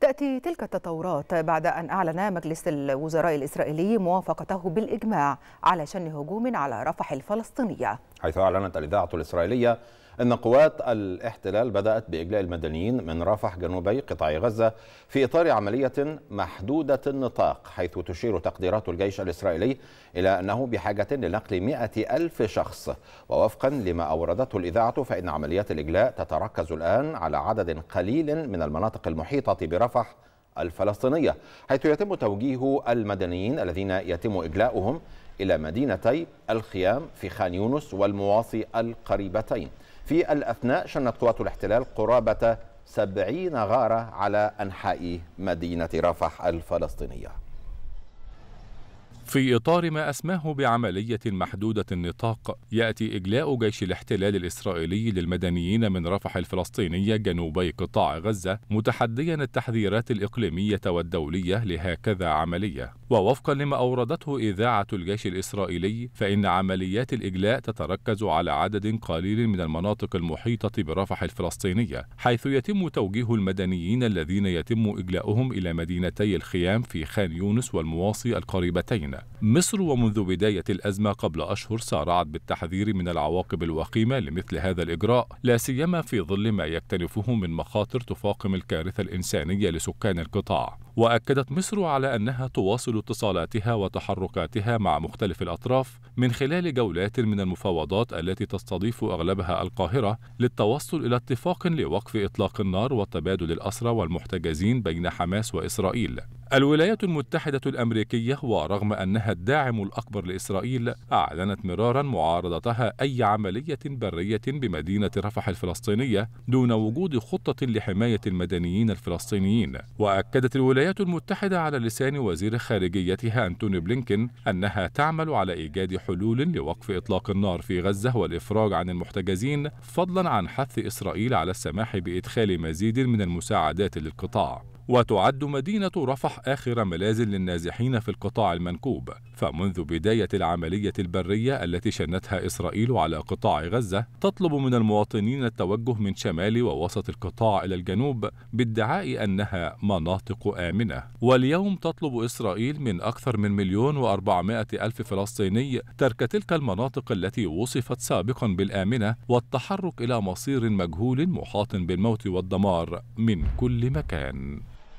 تأتي تلك التطورات بعد أن أعلن مجلس الوزراء الإسرائيلي موافقته بالإجماع على شن هجوم على رفح الفلسطينية حيث أعلنت الإذاعة الإسرائيلية أن قوات الاحتلال بدأت بإجلاء المدنيين من رفح جنوبي قطاع غزة في إطار عملية محدودة النطاق حيث تشير تقديرات الجيش الإسرائيلي إلى أنه بحاجة لنقل مئة ألف شخص ووفقا لما أوردته الإذاعة فإن عمليات الإجلاء تتركز الآن على عدد قليل من المناطق المحيطة برفح الفلسطينية حيث يتم توجيه المدنيين الذين يتم إجلاؤهم إلى مدينتي الخيام في خان يونس والمواصي القريبتين في الأثناء شنت قوات الاحتلال قرابة سبعين غارة على أنحاء مدينة رفح الفلسطينية في إطار ما أسماه بعملية محدودة النطاق يأتي إجلاء جيش الاحتلال الإسرائيلي للمدنيين من رفح الفلسطينية جنوبي قطاع غزة متحديا التحذيرات الإقليمية والدولية لهكذا عملية ووفقا لما أوردته إذاعة الجيش الإسرائيلي فإن عمليات الإجلاء تتركز على عدد قليل من المناطق المحيطة برفح الفلسطينية حيث يتم توجيه المدنيين الذين يتم إجلاؤهم إلى مدينتي الخيام في خان يونس والمواصي القريبتين مصر ومنذ بداية الأزمة قبل أشهر سارعت بالتحذير من العواقب الوخيمة لمثل هذا الإجراء لا سيما في ظل ما يكتنفه من مخاطر تفاقم الكارثة الإنسانية لسكان القطاع واكدت مصر على انها تواصل اتصالاتها وتحركاتها مع مختلف الاطراف من خلال جولات من المفاوضات التي تستضيف اغلبها القاهره للتوصل الى اتفاق لوقف اطلاق النار وتبادل الاسرى والمحتجزين بين حماس واسرائيل الولايات المتحدة الأمريكية ورغم أنها الداعم الأكبر لإسرائيل أعلنت مرارا معارضتها أي عملية برية بمدينة رفح الفلسطينية دون وجود خطة لحماية المدنيين الفلسطينيين وأكدت الولايات الولايات المتحدة على لسان وزير خارجيتها أنتوني بلينكن أنها تعمل على إيجاد حلول لوقف إطلاق النار في غزة والإفراج عن المحتجزين فضلا عن حث إسرائيل على السماح بإدخال مزيد من المساعدات للقطاع وتعد مدينة رفح آخر ملاذ للنازحين في القطاع المنكوب فمنذ بداية العملية البرية التي شنتها إسرائيل على قطاع غزة تطلب من المواطنين التوجه من شمال ووسط القطاع إلى الجنوب بادعاء أنها مناطق آمنة واليوم تطلب إسرائيل من أكثر من مليون وأربعمائة ألف فلسطيني ترك تلك المناطق التي وصفت سابقا بالآمنة والتحرك إلى مصير مجهول محاط بالموت والدمار من كل مكان